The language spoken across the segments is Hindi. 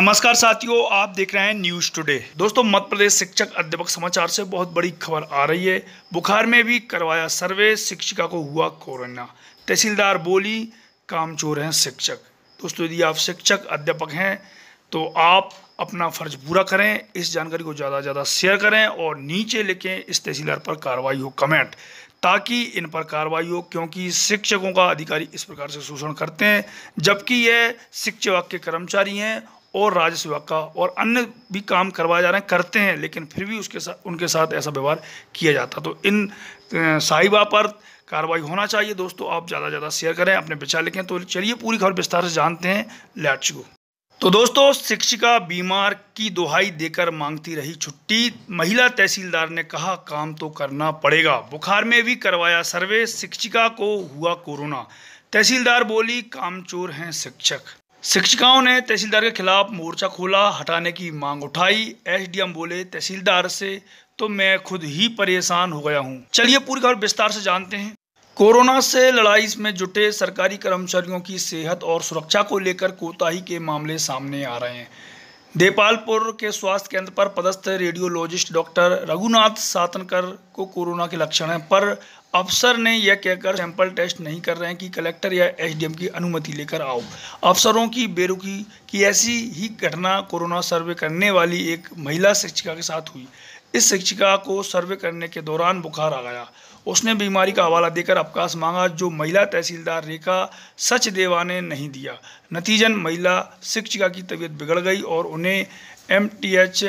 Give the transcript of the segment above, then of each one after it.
नमस्कार साथियों आप देख रहे हैं न्यूज टुडे दोस्तों मध्य प्रदेश शिक्षक अध्यापक समाचार से बहुत बड़ी खबर आ रही है बुखार में भी करवाया सर्वे शिक्षिका को हुआ कोरोना तहसीलदार बोली काम चोर हैं शिक्षक दोस्तों यदि आप शिक्षक अध्यापक हैं तो आप अपना फर्ज पूरा करें इस जानकारी को ज़्यादा से ज़्यादा शेयर करें और नीचे लिखें इस तहसीलदार पर कार्रवाई हो कमेंट ताकि इन पर कार्रवाई हो क्योंकि शिक्षकों का अधिकारी इस प्रकार से शोषण करते हैं जबकि यह शिक्षक के कर्मचारी हैं और राजस्व विभाग का और अन्य भी काम करवाए जा रहे हैं करते हैं लेकिन फिर भी उसके साथ उनके साथ ऐसा व्यवहार किया जाता तो इन साहिबा पर कार्रवाई होना चाहिए दोस्तों आप ज़्यादा से ज़्यादा शेयर करें अपने विचार लिखें तो चलिए पूरी खबर विस्तार से जानते हैं लेट्स गो तो दोस्तों शिक्षिका बीमार की दुहाई देकर मांगती रही छुट्टी महिला तहसीलदार ने कहा काम तो करना पड़ेगा बुखार में भी करवाया सर्वे शिक्षिका को हुआ कोरोना तहसीलदार बोली कामचोर हैं शिक्षक शिक्षिकाओं ने तहसीलदार के खिलाफ मोर्चा खोला हटाने की मांग उठाई एसडीएम बोले तहसीलदार से तो मैं खुद ही परेशान हो गया हूं। चलिए पूरी खबर विस्तार से जानते हैं कोरोना से लड़ाई में जुटे सरकारी कर्मचारियों की सेहत और सुरक्षा को लेकर कोताही के मामले सामने आ रहे हैं देपालपुर के स्वास्थ्य केंद्र पर पदस्थ रेडियोलॉजिस्ट डॉक्टर रघुनाथ सातनकर को कोरोना के लक्षण पर अफसर ने यह कहकर सैंपल टेस्ट नहीं कर रहे हैं कि कलेक्टर या एसडीएम की अनुमति लेकर आओ अफसरों की बेरुखी की ऐसी ही घटना कोरोना सर्वे करने वाली एक महिला शिक्षिका के साथ हुई इस शिक्षिका को सर्वे करने के दौरान बुखार आ गया उसने बीमारी का हवाला देकर अवकाश मांगा जो महिला तहसीलदार रेखा सचदेवा ने नहीं दिया नतीजन महिला शिक्षिका की तबीयत बिगड़ गई और उन्हें एम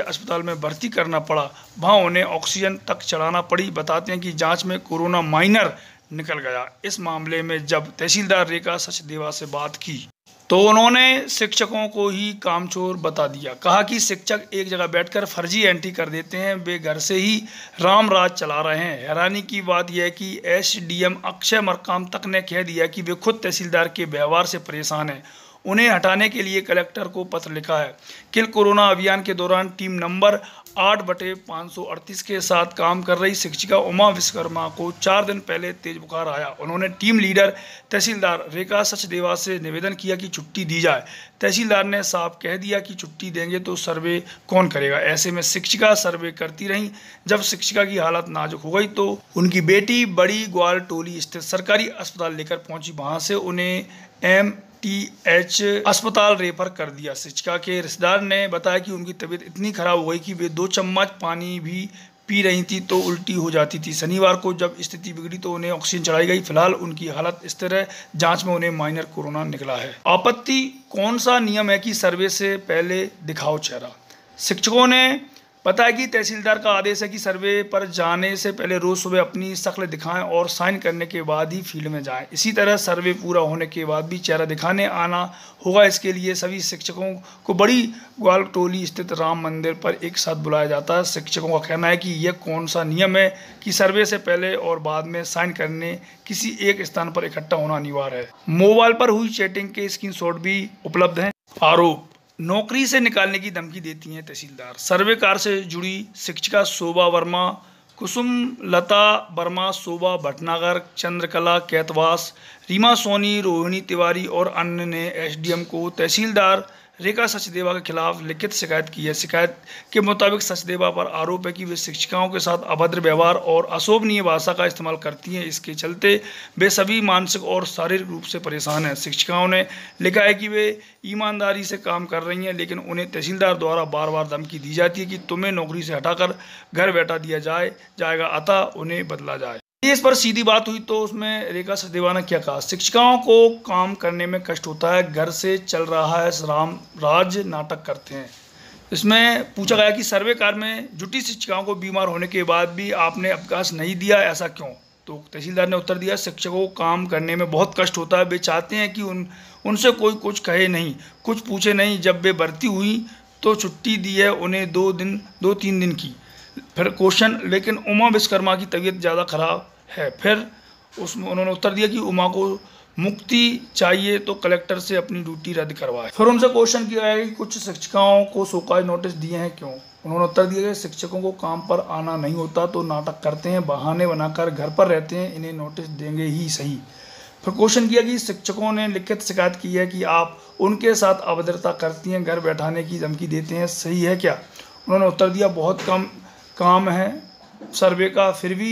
अस्पताल में भर्ती करना पड़ा वहाँ उन्हें ऑक्सीजन तक चढ़ाना पड़ी बताते हैं कि जांच में कोरोना माइनर निकल गया इस मामले में जब तहसीलदार रेखा सचदेवा से बात की तो उन्होंने शिक्षकों को ही कामचोर बता दिया कहा कि शिक्षक एक जगह बैठकर फर्जी एंट्री कर देते हैं वे घर से ही राम राज चला रहे हैं हैरानी की बात यह है कि एसडीएम अक्षय मरकाम तक ने कह दिया कि वे खुद तहसीलदार के व्यवहार से परेशान हैं उन्हें हटाने के लिए कलेक्टर को पत्र लिखा है किल कोरोना अभियान के दौरान टीम नंबर आठ बटे पाँच के साथ काम कर रही शिक्षिका उमा विश्वकर्मा को चार दिन पहले तेज बुखार आया उन्होंने टीम लीडर तहसीलदार रेखा सचदेवा से निवेदन किया कि छुट्टी दी जाए तहसीलदार ने साफ कह दिया कि छुट्टी देंगे तो सर्वे कौन करेगा ऐसे में शिक्षिका सर्वे करती रहीं जब शिक्षिका की हालत नाजुक हो गई तो उनकी बेटी बड़ी ग्वाल टोली स्थित सरकारी अस्पताल लेकर पहुंची वहां से उन्हें एम टी एच अस्पताल रेफर कर दिया शिक्षिका के रिश्तेदार ने बताया कि उनकी तबीयत इतनी खराब हो गई कि वे दो चम्मच पानी भी पी रही थी तो उल्टी हो जाती थी शनिवार को जब स्थिति बिगड़ी तो उन्हें ऑक्सीजन चढ़ाई गई फिलहाल उनकी हालत स्थिर है जांच में उन्हें माइनर कोरोना निकला है आपत्ति कौन सा नियम है कि सर्वे से पहले दिखाओ चेहरा शिक्षकों ने पता है कि तहसीलदार का आदेश है कि सर्वे पर जाने से पहले रोज़ सुबह अपनी शक्ल दिखाएं और साइन करने के बाद ही फील्ड में जाएं इसी तरह सर्वे पूरा होने के बाद भी चेहरा दिखाने आना होगा इसके लिए सभी शिक्षकों को बड़ी ग्वाल टोली स्थित राम मंदिर पर एक साथ बुलाया जाता है शिक्षकों का कहना है कि यह कौन सा नियम है कि सर्वे से पहले और बाद में साइन करने किसी एक स्थान पर इकट्ठा होना अनिवार्य है मोबाइल पर हुई चैटिंग के स्क्रीन भी उपलब्ध हैं आरोप नौकरी से निकालने की धमकी देती हैं तहसीलदार सर्वेकार से जुड़ी शिक्षिका शोभा वर्मा कुसुम लता वर्मा शोभा भटनागर चंद्रकला कैतवास रीमा सोनी रोहिणी तिवारी और अन्य ने एसडीएम को तहसीलदार रेखा सचदेवा के खिलाफ लिखित शिकायत की है शिकायत के मुताबिक सचदेवा पर आरोप है कि वे शिक्षिकाओं के साथ अभद्र व्यवहार और अशोभनीय भाषा का इस्तेमाल करती हैं इसके चलते वे सभी मानसिक और शारीरिक रूप से परेशान हैं शिक्षिकाओं ने लिखा है कि वे ईमानदारी से काम कर रही हैं लेकिन उन्हें तहसीलदार द्वारा बार बार धमकी दी जाती है कि तुम्हें नौकरी से हटाकर घर बैठा दिया जाए जाएगा अतः उन्हें बदला जाए इस पर सीधी बात हुई तो उसमें रेखा सचदेवा ने क्या कहा शिक्षिकाओं को काम करने में कष्ट होता है घर से चल रहा है राम राज नाटक करते हैं इसमें पूछा गया कि सर्वे कार्य में जुटी शिक्षिकाओं को बीमार होने के बाद भी आपने अवकाश नहीं दिया ऐसा क्यों तो तहसीलदार ने उत्तर दिया शिक्षकों को काम करने में बहुत कष्ट होता है वे चाहते हैं कि उन उनसे कोई कुछ कहे नहीं कुछ पूछे नहीं जब वे भर्ती हुई तो छुट्टी दी है उन्हें दो दिन दो तीन दिन की फिर क्वेश्चन लेकिन उमा विश्वकर्मा की तबीयत ज़्यादा ख़राब है फिर उसमें उन्होंने उत्तर दिया कि उमा को मुक्ति चाहिए तो कलेक्टर से अपनी ड्यूटी रद्द करवाए फिर उनसे क्वेश्चन किया है कि कुछ शिक्षिकाओं को सोकाज नोटिस दिए हैं क्यों उन्होंने उत्तर दिया कि शिक्षकों को काम पर आना नहीं होता तो नाटक करते हैं बहाने बनाकर घर पर रहते हैं इन्हें नोटिस देंगे ही सही फिर क्वेश्चन किया कि शिक्षकों ने लिखित शिकायत की है कि आप उनके साथ अभद्रता करती हैं घर बैठाने की धमकी देते हैं सही है क्या उन्होंने उत्तर दिया बहुत कम काम है सर्वे का फिर भी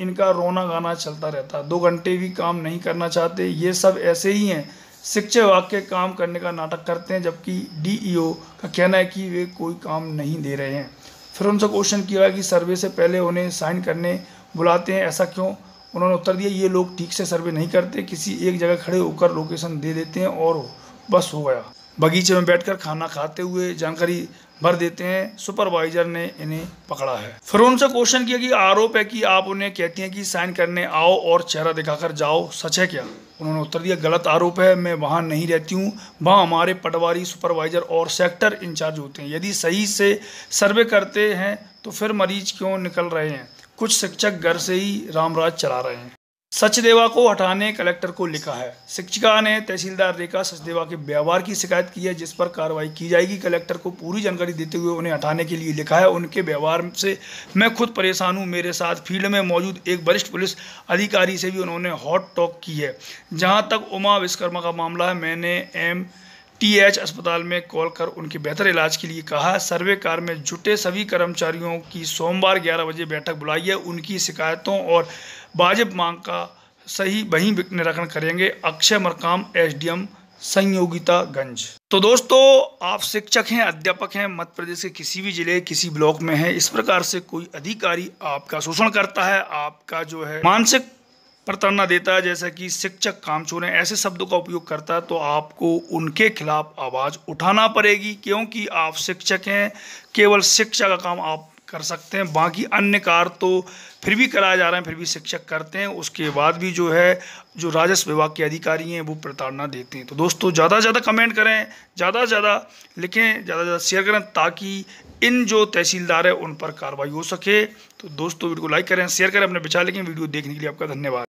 इनका रोना गाना चलता रहता दो घंटे भी काम नहीं करना चाहते ये सब ऐसे ही हैं शिक्षा विभाग के काम करने का नाटक करते हैं जबकि डीईओ e का कहना है कि वे कोई काम नहीं दे रहे हैं फिर उनसे क्वेश्चन किया कि सर्वे से पहले उन्हें साइन करने बुलाते हैं ऐसा क्यों उन्होंने उत्तर दिया ये लोग ठीक से सर्वे नहीं करते किसी एक जगह खड़े होकर लोकेशन दे देते हैं और बस हो गया बगीचे में बैठकर खाना खाते हुए जानकारी भर देते हैं सुपरवाइजर ने इन्हें पकड़ा है फिर उनसे क्वेश्चन किया कि आरोप है कि आप उन्हें कहती हैं कि साइन करने आओ और चेहरा दिखाकर जाओ सच है क्या उन्होंने उत्तर दिया गलत आरोप है मैं वहाँ नहीं रहती हूँ वहाँ हमारे पटवारी सुपरवाइजर और सेक्टर इंचार्ज होते हैं यदि सही से सर्वे करते हैं तो फिर मरीज क्यों निकल रहे हैं कुछ शिक्षक घर से ही रामराज चला रहे हैं सचदेवा को हटाने कलेक्टर को लिखा है शिक्षिका ने तहसीलदार रेखा सचदेवा के व्यवहार की शिकायत की है जिस पर कार्रवाई की जाएगी कलेक्टर को पूरी जानकारी देते हुए उन्हें हटाने के लिए लिखा है उनके व्यवहार से मैं खुद परेशान हूं मेरे साथ फील्ड में मौजूद एक वरिष्ठ पुलिस अधिकारी से भी उन्होंने हॉट टॉक की है जहाँ तक उमा विश्वकर्मा का मामला है मैंने एम टीएच अस्पताल में कॉल कर उनके बेहतर इलाज के लिए कहा सर्वे कार्य में जुटे सभी कर्मचारियों की सोमवार 11 बजे बैठक बुलाई है उनकी शिकायतों और वाजिब मांग का सही वहीं निराकरण करेंगे अक्षय मरकाम एसडीएम संयोगिता गंज तो दोस्तों आप शिक्षक हैं अध्यापक हैं मध्य प्रदेश के किसी भी जिले किसी ब्लॉक में हैं इस प्रकार से कोई अधिकारी आपका शोषण करता है आपका जो है मानसिक प्रताड़ना देता है जैसा कि शिक्षक कामचोर है ऐसे शब्दों का उपयोग करता है तो आपको उनके खिलाफ आवाज़ उठाना पड़ेगी क्योंकि आप शिक्षक हैं केवल शिक्षा का काम आप कर सकते हैं बाकी अन्य कार्य तो फिर भी कराए जा रहे हैं फिर भी शिक्षक करते हैं उसके बाद भी जो है जो राजस्व विभाग के अधिकारी हैं वो प्रताड़ना देते हैं तो दोस्तों ज़्यादा से ज़्यादा कमेंट करें ज़्यादा से ज़्यादा लिखें ज़्यादा से ज़्यादा शेयर करें ताकि इन जो तहसीलदार हैं उन पर कार्रवाई हो सके तो दोस्तों वीडियो को लाइक करें शेयर करें अपने विचार लिखें वीडियो देखने के लिए आपका धन्यवाद